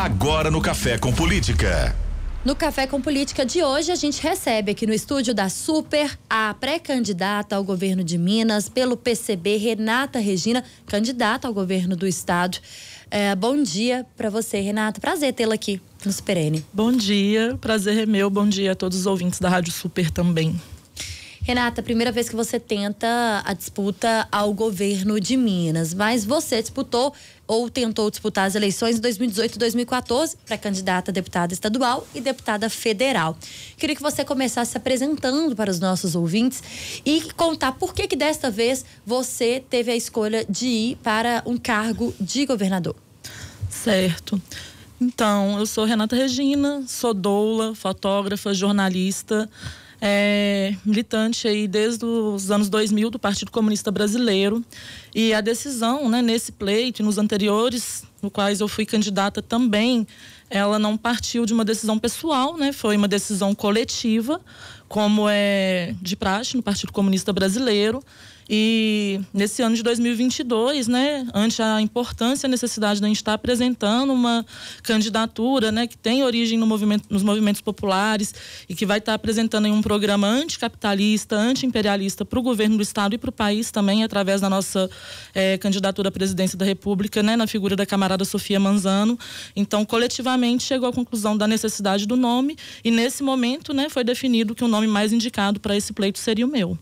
Agora no Café com Política. No Café com Política de hoje, a gente recebe aqui no estúdio da Super a pré-candidata ao governo de Minas pelo PCB, Renata Regina, candidata ao governo do estado. É, bom dia para você, Renata. Prazer tê-la aqui no Super N. Bom dia, prazer é meu. Bom dia a todos os ouvintes da Rádio Super também. Renata, primeira vez que você tenta a disputa ao governo de Minas, mas você disputou ou tentou disputar as eleições de 2018 e 2014 para candidata a deputada estadual e deputada federal. Queria que você começasse apresentando para os nossos ouvintes e contar por que que desta vez você teve a escolha de ir para um cargo de governador. Certo. Então, eu sou Renata Regina, sou doula, fotógrafa, jornalista é, militante aí desde os anos 2000 do Partido Comunista Brasileiro. E a decisão né, nesse pleito e nos anteriores, no quais eu fui candidata também, ela não partiu de uma decisão pessoal, né? foi uma decisão coletiva, como é de praxe no Partido Comunista Brasileiro. E nesse ano de 2022, né, ante a importância e a necessidade de a gente estar tá apresentando uma candidatura né, que tem origem no movimento, nos movimentos populares e que vai estar tá apresentando um programa anticapitalista, antiimperialista para o governo do Estado e para o país também, através da nossa é, candidatura à presidência da República, né, na figura da camarada Sofia Manzano. Então, coletivamente, chegou à conclusão da necessidade do nome e, nesse momento, né, foi definido que o nome mais indicado para esse pleito seria o meu.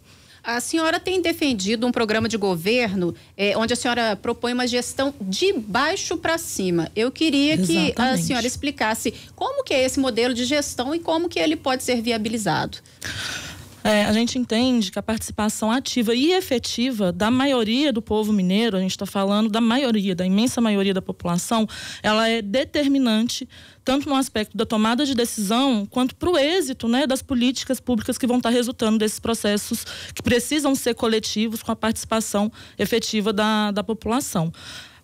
A senhora tem defendido um programa de governo é, onde a senhora propõe uma gestão de baixo para cima. Eu queria Exatamente. que a senhora explicasse como que é esse modelo de gestão e como que ele pode ser viabilizado é, a gente entende que a participação ativa e efetiva da maioria do povo mineiro, a gente está falando da maioria, da imensa maioria da população, ela é determinante tanto no aspecto da tomada de decisão quanto para o êxito né, das políticas públicas que vão estar tá resultando desses processos que precisam ser coletivos com a participação efetiva da, da população.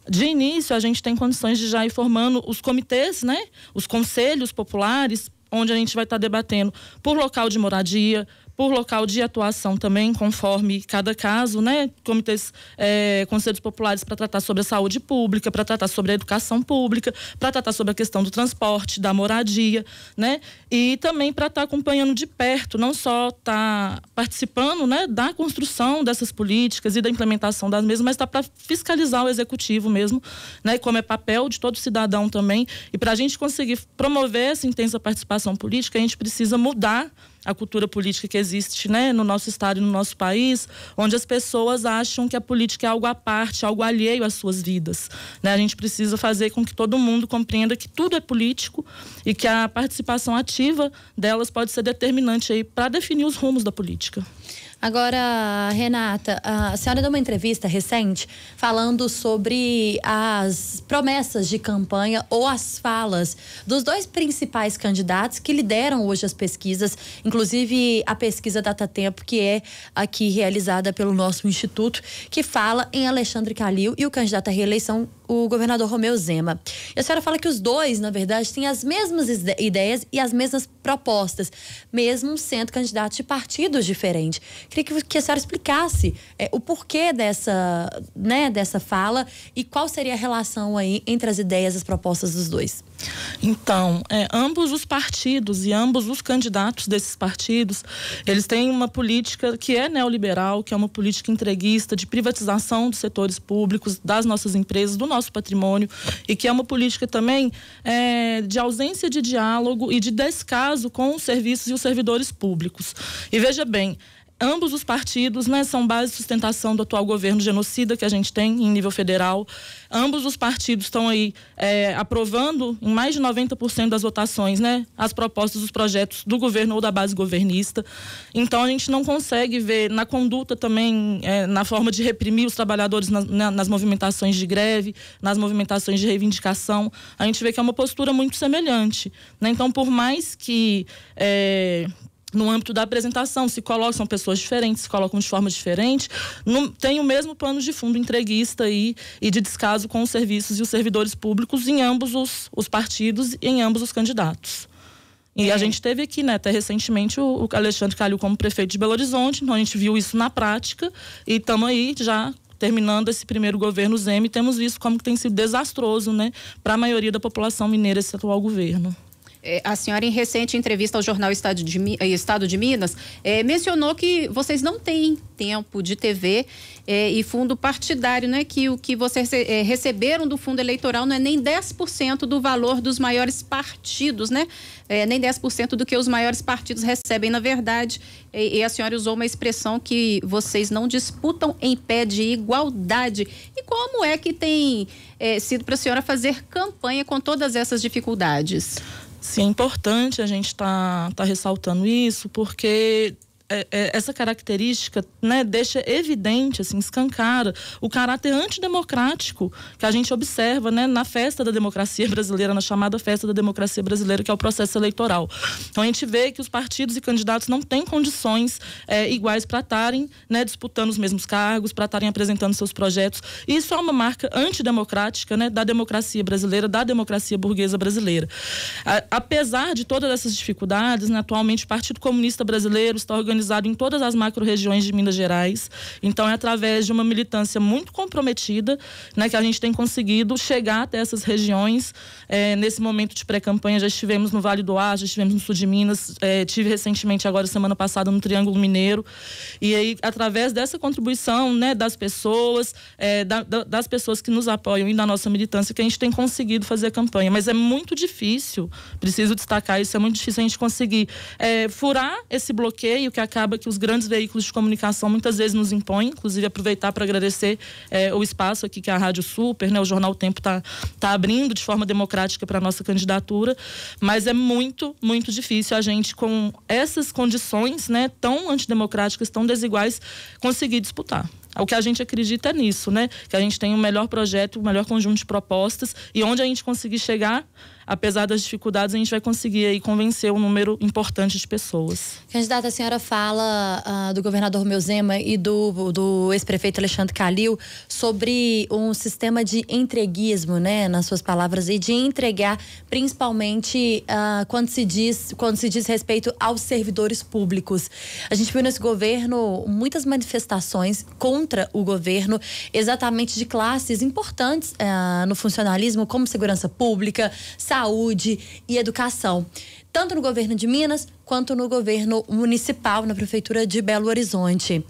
De início, a gente tem condições de já ir formando os comitês, né, os conselhos populares, onde a gente vai estar tá debatendo por local de moradia, por local de atuação também, conforme cada caso, né? Comitês, é, conselhos populares para tratar sobre a saúde pública, para tratar sobre a educação pública, para tratar sobre a questão do transporte, da moradia, né? E também para estar tá acompanhando de perto, não só estar tá participando, né, da construção dessas políticas e da implementação das mesmas, mas tá para fiscalizar o executivo mesmo, né? Como é papel de todo cidadão também. E para a gente conseguir promover essa intensa participação política, a gente precisa mudar a cultura política que existe né, no nosso estado e no nosso país, onde as pessoas acham que a política é algo à parte, algo alheio às suas vidas. Né? A gente precisa fazer com que todo mundo compreenda que tudo é político e que a participação ativa delas pode ser determinante para definir os rumos da política. Agora, Renata, a senhora deu uma entrevista recente falando sobre as promessas de campanha ou as falas dos dois principais candidatos que lideram hoje as pesquisas, inclusive a pesquisa Data Tempo, que é aqui realizada pelo nosso instituto, que fala em Alexandre Calil e o candidato à reeleição o governador Romeu Zema. E a senhora fala que os dois, na verdade, têm as mesmas ideias e as mesmas propostas, mesmo sendo candidatos de partidos diferentes. Queria que, que a senhora explicasse é, o porquê dessa, né, dessa fala e qual seria a relação aí entre as ideias e as propostas dos dois. Então, é, ambos os partidos e ambos os candidatos desses partidos, eles têm uma política que é neoliberal, que é uma política entreguista de privatização dos setores públicos, das nossas empresas, do nosso patrimônio, e que é uma política também é, de ausência de diálogo e de descaso com os serviços e os servidores públicos. E veja bem, ambos os partidos né, são base de sustentação do atual governo genocida que a gente tem em nível federal. Ambos os partidos estão aí é, aprovando em mais de 90% das votações né, as propostas os projetos do governo ou da base governista. Então a gente não consegue ver na conduta também, é, na forma de reprimir os trabalhadores na, na, nas movimentações de greve, nas movimentações de reivindicação, a gente vê que é uma postura muito semelhante. Né? Então, por mais que. É, no âmbito da apresentação, se colocam, são pessoas diferentes, se colocam de forma diferente, não, tem o mesmo plano de fundo entreguista e, e de descaso com os serviços e os servidores públicos em ambos os, os partidos e em ambos os candidatos. E é. a gente teve aqui, né, até recentemente, o, o Alexandre Calil como prefeito de Belo Horizonte, então a gente viu isso na prática e estamos aí já terminando esse primeiro governo Zeme, temos visto como que tem sido desastroso, né, para a maioria da população mineira esse atual governo. É, a senhora, em recente entrevista ao jornal Estado de, eh, Estado de Minas, é, mencionou que vocês não têm tempo de TV é, eh, e fundo partidário, né? Que o que vocês é, receberam do fundo eleitoral não é nem 10% do valor dos maiores partidos, né? É, nem 10% do que os maiores partidos recebem, na verdade. E, e, a senhora usou uma expressão que vocês não disputam em pé de igualdade. E como é que tem sido para a senhora fazer campanha com todas essas dificuldades? Sim, é importante a gente estar tá, tá ressaltando isso, porque é, é, essa característica né, deixa evidente, assim, escancara o caráter antidemocrático que a gente observa né, na festa da democracia brasileira, na chamada festa da democracia brasileira, que é o processo eleitoral. Então a gente vê que os partidos e candidatos não têm condições é, iguais para estarem né, disputando os mesmos cargos, para estarem apresentando seus projetos. E isso é uma marca antidemocrática né, da democracia brasileira, da democracia burguesa brasileira. A, apesar de todas essas dificuldades, né, atualmente o Partido Comunista Brasileiro está organizando organizado em todas as macro-regiões de Minas Gerais. Então, é através de uma militância muito comprometida né, que a gente tem conseguido chegar até essas regiões. É, nesse momento de pré-campanha, já estivemos no Vale do Ar, já estivemos no sul de Minas, é, tive recentemente, agora semana passada, no Triângulo Mineiro. E aí, através dessa contribuição né, das pessoas, é, da, da, das pessoas que nos apoiam e da nossa militância, que a gente tem conseguido fazer campanha. Mas é muito difícil, preciso destacar isso, é muito difícil a gente conseguir é, furar esse bloqueio que acaba que os grandes veículos de comunicação muitas vezes nos impõem, inclusive aproveitar para agradecer é, o espaço aqui que é a Rádio Super, né, o Jornal Tempo está tá abrindo de forma democrática para a nossa candidatura, mas é muito, muito difícil a gente com essas condições né, tão antidemocráticas, tão desiguais, conseguir disputar. O que a gente acredita é nisso, né? Que a gente tem o um melhor projeto, o um melhor conjunto de propostas e onde a gente conseguir chegar, apesar das dificuldades, a gente vai conseguir aí convencer um número importante de pessoas. Candidata, a senhora fala uh, do governador Romeu Zema e do, do ex-prefeito Alexandre Calil sobre um sistema de entreguismo, né, nas suas palavras, e de entregar, principalmente uh, quando, se diz, quando se diz respeito aos servidores públicos. A gente viu nesse governo muitas manifestações contra o governo, exatamente de classes importantes uh, no funcionalismo, como segurança pública, saúde e educação, tanto no governo de Minas quanto no governo municipal, na prefeitura de Belo Horizonte.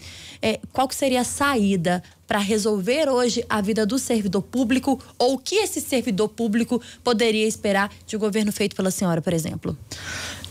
É, qual seria a saída para resolver hoje a vida do servidor público ou o que esse servidor público poderia esperar de um governo feito pela senhora, por exemplo?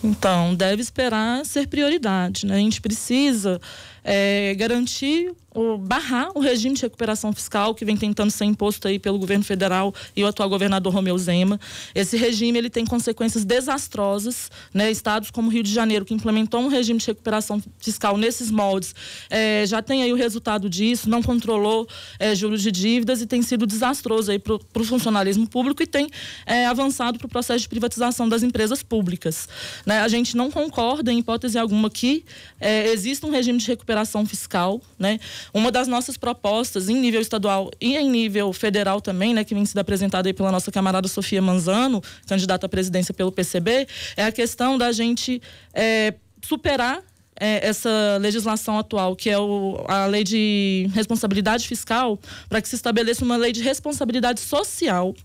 Então, deve esperar ser prioridade, né? A gente precisa é, garantir o barrar o regime de recuperação fiscal que vem tentando ser imposto aí pelo governo federal e o atual governador Romeu Zema. Esse regime ele tem consequências desastrosas, né? Estados como Rio de Janeiro que implementou um regime de recuperação fiscal nesses moldes é, já tem aí o resultado disso, não controlou é, juros de dívidas e tem sido desastroso aí para o funcionalismo público e tem é, avançado para o processo de privatização das empresas públicas. Né? A gente não concorda em hipótese alguma que é, exista um regime de recuperação recuperação fiscal, né? Uma das nossas propostas em nível estadual e em nível federal também, né, que vem sendo apresentada aí pela nossa camarada Sofia Manzano, candidata à presidência pelo PCB, é a questão da gente é, superar é, essa legislação atual, que é o, a lei de responsabilidade fiscal, para que se estabeleça uma lei de responsabilidade social,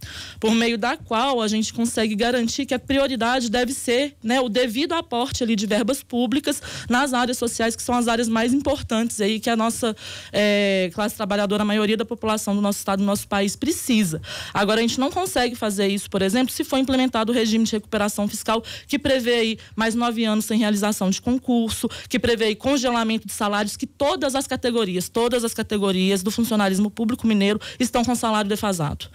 por meio da qual a gente consegue garantir que a prioridade deve ser né, o devido aporte ali de verbas públicas nas áreas sociais, que são as áreas mais importantes aí que a nossa é, classe trabalhadora, a maioria da população do nosso estado, do nosso país precisa. Agora, a gente não consegue fazer isso, por exemplo, se for implementado o regime de recuperação fiscal, que prevê aí mais nove anos sem realização de concurso, que prevê congelamento de salários que todas as categorias, todas as categorias do funcionalismo público mineiro estão com salário defasado.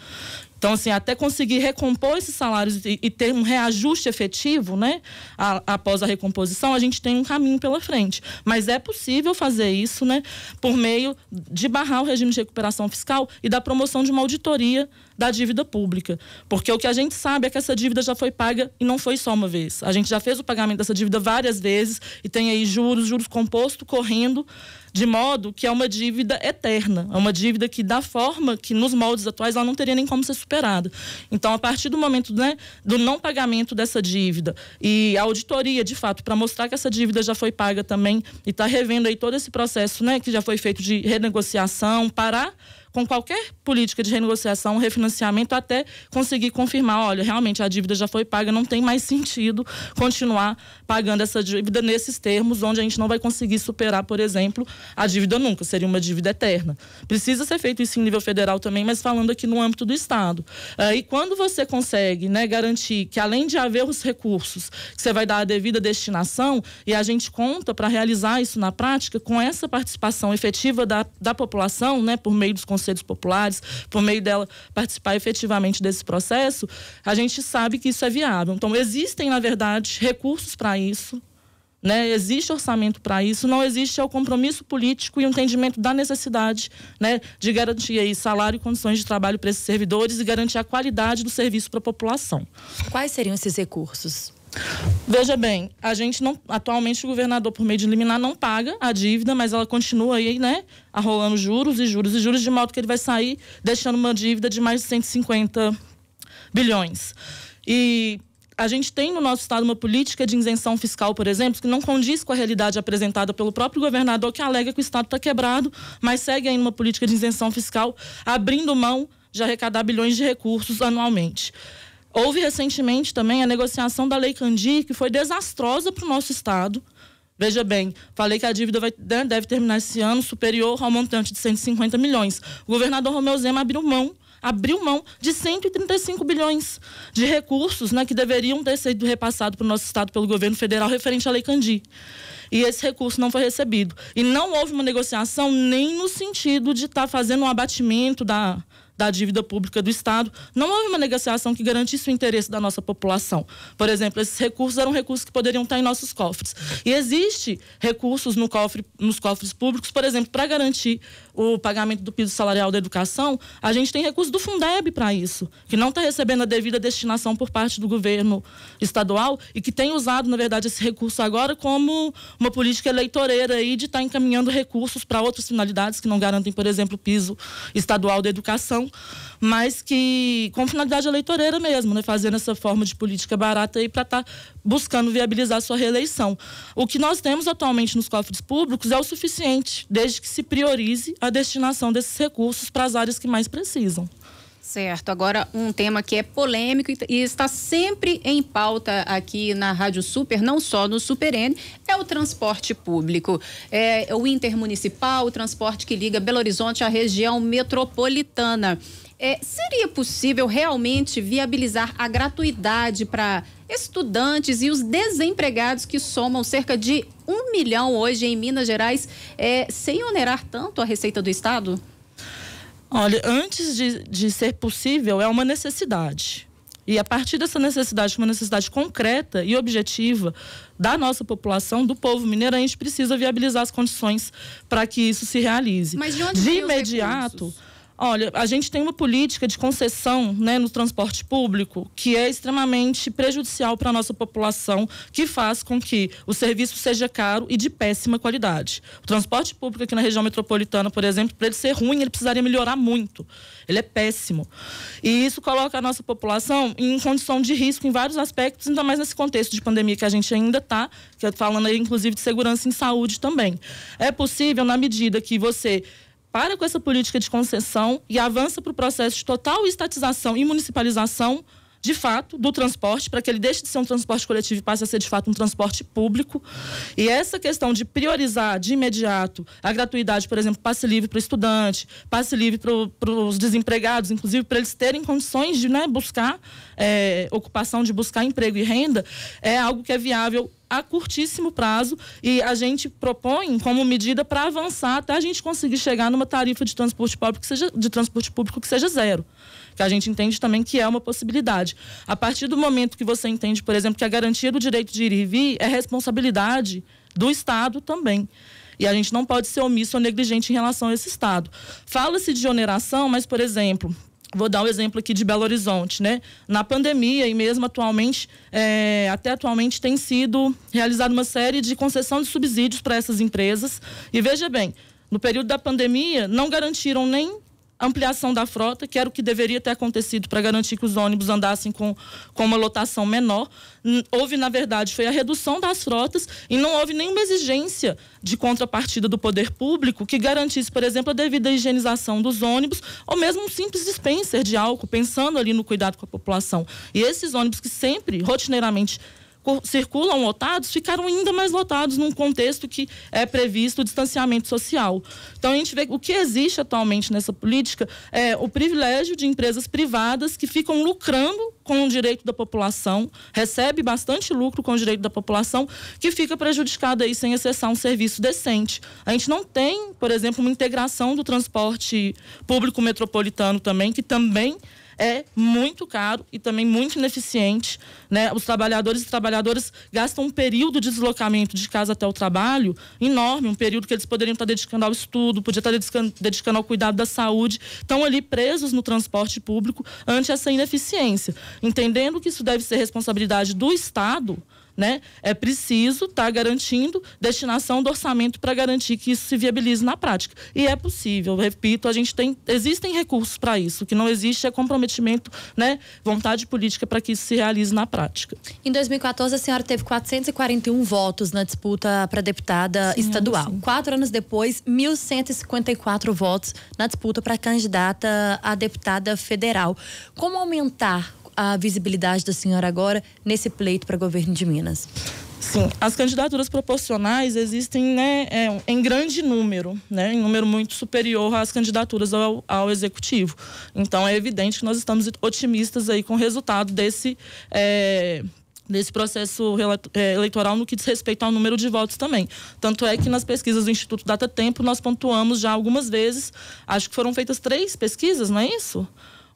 Então, assim, até conseguir recompor esses salários e, e ter um reajuste efetivo, né, a, após a recomposição, a gente tem um caminho pela frente. Mas é possível fazer isso, né, por meio de barrar o regime de recuperação fiscal e da promoção de uma auditoria da dívida pública. Porque o que a gente sabe é que essa dívida já foi paga e não foi só uma vez. A gente já fez o pagamento dessa dívida várias vezes e tem aí juros, juros composto correndo, de modo que é uma dívida eterna. É uma dívida que, da forma que nos moldes atuais, ela não teria nem como ser superada. Então, a partir do momento né, do não pagamento dessa dívida e a auditoria, de fato, para mostrar que essa dívida já foi paga também e está revendo aí todo esse processo né, que já foi feito de renegociação, parar com qualquer política de renegociação, refinanciamento, até conseguir confirmar, olha, realmente a dívida já foi paga, não tem mais sentido continuar pagando essa dívida nesses termos, onde a gente não vai conseguir superar, por exemplo, a dívida nunca, seria uma dívida eterna. Precisa ser feito isso em nível federal também, mas falando aqui no âmbito do Estado. Ah, e quando você consegue né, garantir que, além de haver os recursos, você vai dar a devida destinação, e a gente conta para realizar isso na prática, com essa participação efetiva da, da população, né, por meio dos conselhos populares, por meio dela participar efetivamente desse processo, a gente sabe que isso é viável. Então, existem, na verdade, recursos para isso, né? Existe orçamento para isso, não existe é o compromisso político e o entendimento da necessidade né, de garantir aí salário e condições de trabalho para esses servidores e garantir a qualidade do serviço para a população. Quais seriam esses recursos? Veja bem, a gente não atualmente o governador por meio de liminar não paga a dívida, mas ela continua aí, né, arrolando juros e juros e juros de modo que ele vai sair deixando uma dívida de mais de 150 bilhões. E a gente tem no nosso estado uma política de isenção fiscal, por exemplo, que não condiz com a realidade apresentada pelo próprio governador, que alega que o estado está quebrado, mas segue ainda uma política de isenção fiscal, abrindo mão de arrecadar bilhões de recursos anualmente. Houve recentemente também a negociação da Lei Candir, que foi desastrosa para o nosso Estado. Veja bem, falei que a dívida vai, né, deve terminar esse ano superior ao montante de 150 milhões. O governador Romeu Zema abriu mão abriu mão de 135 bilhões de recursos né, que deveriam ter sido repassados para o nosso Estado pelo governo federal referente à Lei Candir. E esse recurso não foi recebido. E não houve uma negociação nem no sentido de estar tá fazendo um abatimento da, da dívida pública do Estado, não houve uma negociação que garantisse o interesse da nossa população. Por exemplo, esses recursos eram recursos que poderiam estar em nossos cofres. E existe recursos no cofre, nos cofres públicos, por exemplo, para garantir o pagamento do piso salarial da educação, a gente tem recursos do Fundeb para isso, que não está recebendo a devida destinação por parte do governo estadual e que tem usado, na verdade, esse recurso agora como uma política eleitoreira aí de estar tá encaminhando recursos para outras finalidades que não garantem, por exemplo, o piso estadual da educação mas que com finalidade eleitoreira mesmo, né? fazendo essa forma de política barata aí para estar tá buscando viabilizar a sua reeleição. O que nós temos atualmente nos cofres públicos é o suficiente, desde que se priorize a destinação desses recursos para as áreas que mais precisam. Certo. Agora, um tema que é polêmico e está sempre em pauta aqui na Rádio Super, não só no Super N, é o transporte público. É o intermunicipal, o transporte que liga Belo Horizonte à região metropolitana. É, seria possível realmente viabilizar a gratuidade para estudantes e os desempregados que somam cerca de um milhão hoje em Minas Gerais, é, sem onerar tanto a receita do Estado? Olha, antes de, de ser possível, é uma necessidade. E a partir dessa necessidade, uma necessidade concreta e objetiva da nossa população, do povo mineiro, a gente precisa viabilizar as condições para que isso se realize. Mas de onde De imediato. Recursos? Olha, a gente tem uma política de concessão né, no transporte público que é extremamente prejudicial para a nossa população, que faz com que o serviço seja caro e de péssima qualidade. O transporte público aqui na região metropolitana, por exemplo, para ele ser ruim, ele precisaria melhorar muito. Ele é péssimo. E isso coloca a nossa população em condição de risco em vários aspectos, ainda mais nesse contexto de pandemia que a gente ainda está, que eu falando aí, inclusive, de segurança em saúde também. É possível, na medida que você para com essa política de concessão e avança para o processo de total estatização e municipalização de fato, do transporte, para que ele deixe de ser um transporte coletivo e passe a ser, de fato, um transporte público. E essa questão de priorizar de imediato a gratuidade, por exemplo, passe livre para o estudante, passe livre para os desempregados, inclusive para eles terem condições de né, buscar é, ocupação, de buscar emprego e renda, é algo que é viável a curtíssimo prazo e a gente propõe como medida para avançar até a gente conseguir chegar numa tarifa de transporte público que seja de transporte público que seja zero a gente entende também que é uma possibilidade. A partir do momento que você entende, por exemplo, que a garantia do direito de ir e vir é responsabilidade do Estado também. E a gente não pode ser omisso ou negligente em relação a esse Estado. Fala-se de oneração, mas, por exemplo, Vou dar o um exemplo aqui de Belo Horizonte, né? Na pandemia e mesmo atualmente, é, até atualmente tem sido realizada uma série de concessão de subsídios para essas empresas. E veja bem, no período da pandemia não garantiram nem ampliação da frota, que era o que deveria ter acontecido para garantir que os ônibus andassem com, com uma lotação menor. Houve, na verdade, foi a redução das frotas e não houve nenhuma exigência de contrapartida do poder público que garantisse, por exemplo, a devida higienização dos ônibus ou mesmo um simples dispenser de álcool, pensando ali no cuidado com a população. E esses ônibus que sempre, rotineiramente, circulam lotados ficaram ainda mais lotados num contexto que é previsto o distanciamento social. Então a gente vê o que existe atualmente nessa política é o privilégio de empresas privadas que ficam lucrando com o direito da população, recebe bastante lucro com o direito da população, que fica prejudicada aí sem acessar um serviço decente. A gente não tem, por exemplo, uma integração do transporte público metropolitano também, que também é muito caro e também muito ineficiente. Né? Os trabalhadores e trabalhadoras gastam um período de deslocamento de casa até o trabalho enorme, um período que eles poderiam estar dedicando ao estudo, podia estar dedicando, dedicando ao cuidado da saúde, estão ali presos no transporte público ante essa ineficiência. Entendendo que isso deve ser responsabilidade do Estado, né? É preciso estar tá garantindo destinação do orçamento para garantir que isso se viabilize na prática. E é possível, repito, a gente tem existem recursos para isso. O que não existe é comprometimento, né, vontade política para que isso se realize na prática. Em 2014 a senhora teve 441 votos na disputa para deputada sim, estadual. Sim. Quatro anos depois, 1.154 votos na disputa para candidata a deputada federal. Como aumentar a visibilidade da senhora agora nesse pleito para governo de Minas? Sim, as candidaturas proporcionais existem né, é, em grande número, né, em número muito superior às candidaturas ao, ao executivo. Então é evidente que nós estamos otimistas aí com o resultado desse, é, desse processo é, eleitoral no que diz respeito ao número de votos também. Tanto é que nas pesquisas do Instituto Data Tempo nós pontuamos já algumas vezes, acho que foram feitas três pesquisas, não é isso?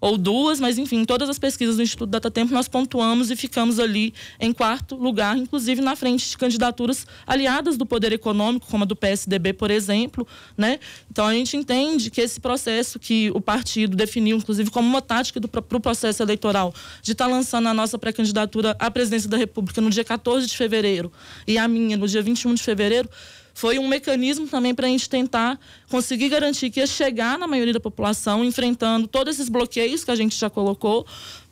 ou duas, mas enfim, em todas as pesquisas do Instituto Datatempo nós pontuamos e ficamos ali em quarto lugar, inclusive na frente de candidaturas aliadas do poder econômico, como a do PSDB, por exemplo, né? Então a gente entende que esse processo que o partido definiu, inclusive como uma tática para o pro processo eleitoral, de estar tá lançando a nossa pré-candidatura à presidência da República no dia 14 de fevereiro e a minha no dia 21 de fevereiro, foi um mecanismo também para a gente tentar conseguir garantir que ia chegar na maioria da população, enfrentando todos esses bloqueios que a gente já colocou,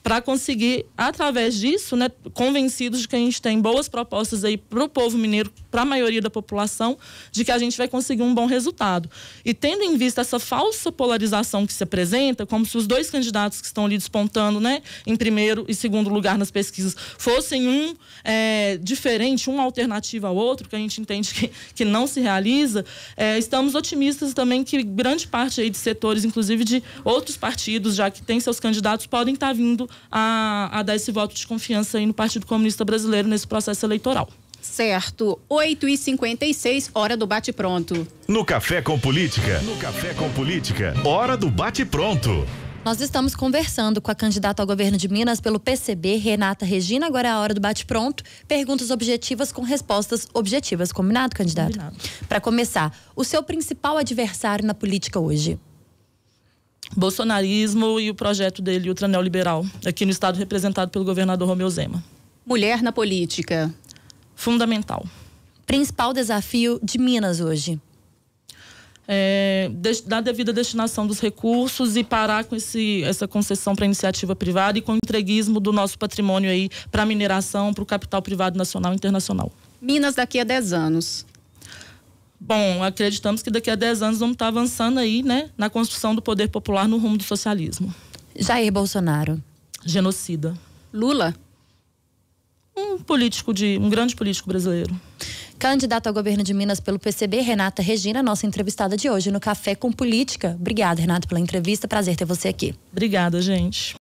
para conseguir, através disso, né, convencidos de que a gente tem boas propostas aí para o povo mineiro, para a maioria da população, de que a gente vai conseguir um bom resultado. E tendo em vista essa falsa polarização que se apresenta, como se os dois candidatos que estão ali despontando, né, em primeiro e segundo lugar nas pesquisas, fossem um é, diferente, um alternativo ao outro, que a gente entende que, que não se realiza, é, estamos otimistas também que grande parte aí de setores, inclusive de outros partidos, já que tem seus candidatos, podem estar tá vindo a, a dar esse voto de confiança aí no Partido Comunista Brasileiro nesse processo eleitoral. Certo, 8h56, hora do bate-pronto. No Café com Política. No Café com Política, hora do bate-pronto. Nós estamos conversando com a candidata ao governo de Minas pelo PCB, Renata Regina. Agora é a hora do bate-pronto. Perguntas objetivas com respostas objetivas. Combinado, candidata? Combinado. Para começar, o seu principal adversário na política hoje? bolsonarismo e o projeto dele ultraneoliberal, aqui no estado representado pelo governador Romeu Zema. Mulher na política. Fundamental. Principal desafio de Minas hoje. É, devida destinação dos recursos e parar com esse, essa concessão para iniciativa privada e com o entreguismo do nosso patrimônio aí para mineração, para o capital privado nacional e internacional. Minas daqui a 10 anos bom, acreditamos que daqui a 10 anos vamos estar avançando aí, né, na construção do poder popular no rumo do socialismo. Jair Bolsonaro. Genocida. Lula. Um político de. um grande político brasileiro. Candidata ao governo de Minas pelo PCB, Renata Regina, nossa entrevistada de hoje no Café com Política. Obrigada, Renata, pela entrevista. Prazer ter você aqui. Obrigada, gente.